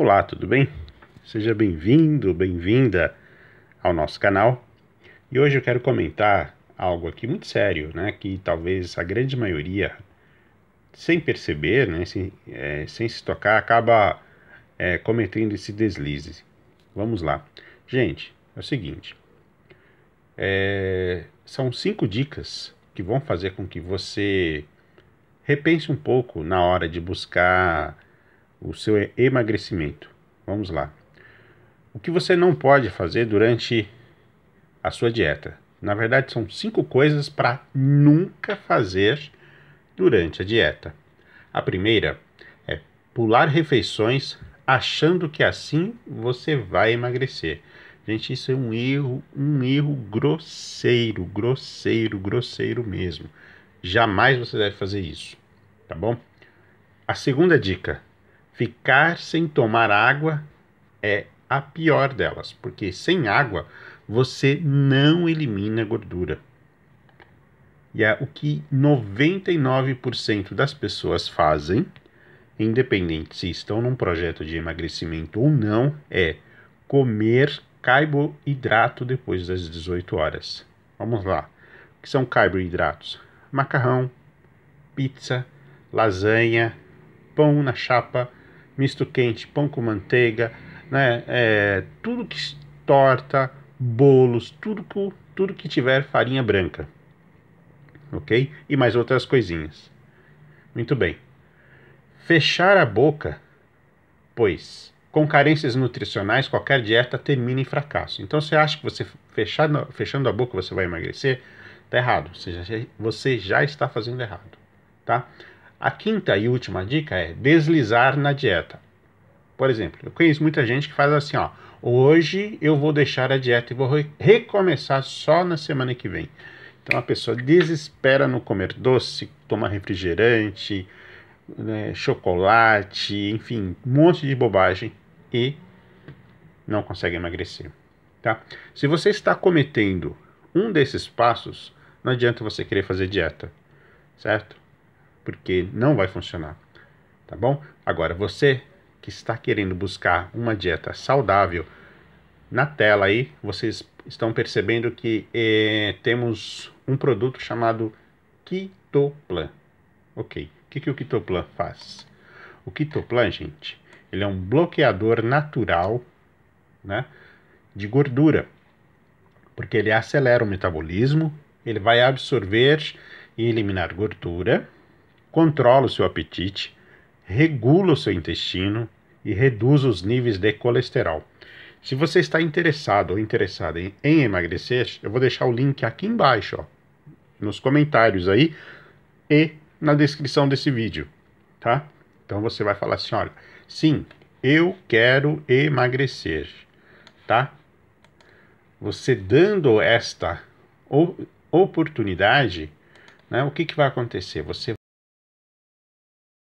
Olá, tudo bem? Seja bem-vindo, bem-vinda ao nosso canal. E hoje eu quero comentar algo aqui muito sério, né? Que talvez a grande maioria, sem perceber, né? Sem, é, sem se tocar, acaba é, cometendo esse deslize. Vamos lá. Gente, é o seguinte. É, são cinco dicas que vão fazer com que você repense um pouco na hora de buscar o seu emagrecimento. Vamos lá. O que você não pode fazer durante a sua dieta? Na verdade, são cinco coisas para nunca fazer durante a dieta. A primeira é pular refeições achando que assim você vai emagrecer. Gente, isso é um erro, um erro grosseiro, grosseiro, grosseiro mesmo. Jamais você deve fazer isso, tá bom? A segunda dica: Ficar sem tomar água é a pior delas, porque sem água você não elimina gordura. E é o que 99% das pessoas fazem, independente se estão num projeto de emagrecimento ou não, é comer carboidrato depois das 18 horas. Vamos lá. O que são carboidratos? Macarrão, pizza, lasanha, pão na chapa, misto quente, pão com manteiga, né? É, tudo que torta, bolos, tudo, tudo que tiver farinha branca. Ok? E mais outras coisinhas. Muito bem. Fechar a boca, pois com carências nutricionais, qualquer dieta termina em fracasso. Então você acha que você fechando, fechando a boca você vai emagrecer? Tá errado. Você já, você já está fazendo errado, tá? A quinta e última dica é deslizar na dieta. Por exemplo, eu conheço muita gente que faz assim, ó, hoje eu vou deixar a dieta e vou recomeçar só na semana que vem. Então a pessoa desespera no comer doce, tomar refrigerante, né, chocolate, enfim, um monte de bobagem e não consegue emagrecer. Tá? Se você está cometendo um desses passos, não adianta você querer fazer dieta, certo? porque não vai funcionar, tá bom? Agora, você que está querendo buscar uma dieta saudável, na tela aí vocês estão percebendo que eh, temos um produto chamado Quitoplan. Ok, o que, que o Quitoplan faz? O Quitoplan, gente, ele é um bloqueador natural né, de gordura, porque ele acelera o metabolismo, ele vai absorver e eliminar gordura, controla o seu apetite, regula o seu intestino e reduz os níveis de colesterol. Se você está interessado ou interessada em, em, emagrecer, eu vou deixar o link aqui embaixo, ó, nos comentários aí e na descrição desse vídeo, tá? Então você vai falar assim, olha, sim, eu quero emagrecer, tá? Você dando esta oportunidade, né, o que, que vai acontecer? Você